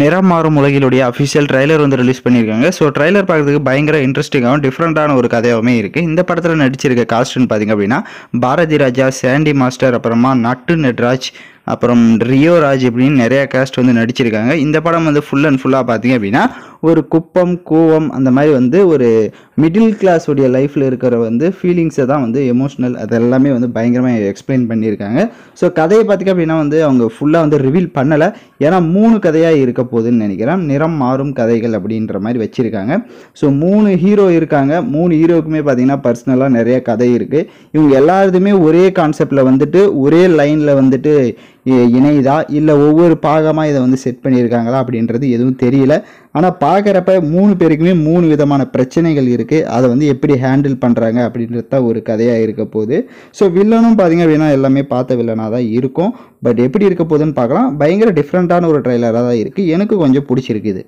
நிறம் மாறும் உலகிலுடைய அஃபிஷியல் ட்ரைலர் வந்து ரிலீஸ் பண்ணியிருக்காங்க ஸோ ட்ரைலர் பார்க்குறதுக்கு பயங்கர இன்ட்ரெஸ்டிங்காகவும் டிஃப்ரெண்ட்டான ஒரு கதையாகவுமே இருக்குது இந்த படத்தில் நடிச்சிருக்க காஸ்ட்னு பார்த்திங்க அப்படின்னா பாரதி ராஜா சாண்டி மாஸ்டர் அப்புறமா நட்டு நட்ராஜ் அப்புறம் ரியோ ராஜ் இப்படின்னு நிறையா காஸ்ட் வந்து நடிச்சிருக்காங்க இந்த படம் வந்து ஃபுல் அண்ட் ஃபுல்லாக பார்த்திங்க அப்படின்னா ஒரு குப்பம் கோவம் அந்த மாதிரி வந்து ஒரு மிடில் கிளாஸ் உடைய லைஃப்பில் இருக்கிற வந்து ஃபீலிங்ஸை தான் வந்து எமோஷ்னல் அதெல்லாமே வந்து பயங்கரமாக எக்ஸ்பிளைன் பண்ணியிருக்காங்க ஸோ கதையை பார்த்திங்க அப்படின்னா வந்து அவங்க ஃபுல்லாக வந்து ரிவீல் பண்ணலை ஏன்னா மூணு கதையாக இருக்க போகுதுன்னு நினைக்கிறேன் நிறம் மாறும் கதைகள் அப்படின்ற மாதிரி வச்சுருக்காங்க ஸோ மூணு ஹீரோ இருக்காங்க மூணு ஹீரோக்குமே பார்த்திங்கன்னா பர்சனலாக நிறைய கதை இருக்குது இவங்க எல்லாருதுமே ஒரே கான்செப்டில் வந்துட்டு ஒரே லைனில் வந்துட்டு இணையுதா இல்லை ஒவ்வொரு பாகமாக இதை வந்து செட் பண்ணியிருக்காங்களா அப்படின்றது எதுவும் தெரியல ஆனால் பார்க்குறப்ப மூணு பேருக்குமே மூணு விதமான பிரச்சனைகள் இருக்குது அதை வந்து எப்படி ஹேண்டில் பண்ணுறாங்க அப்படின்றது தான் ஒரு கதையாக இருக்க போகுது ஸோ வில்லனும் பார்த்திங்க அப்படின்னா எல்லாமே பார்த்த வில்லனாக தான் இருக்கும் பட் எப்படி இருக்க போகுதுன்னு பார்க்கலாம் பயங்கர டிஃப்ரெண்ட்டான ஒரு ட்ரைலராக தான் இருக்குது எனக்கு கொஞ்சம் பிடிச்சிருக்குது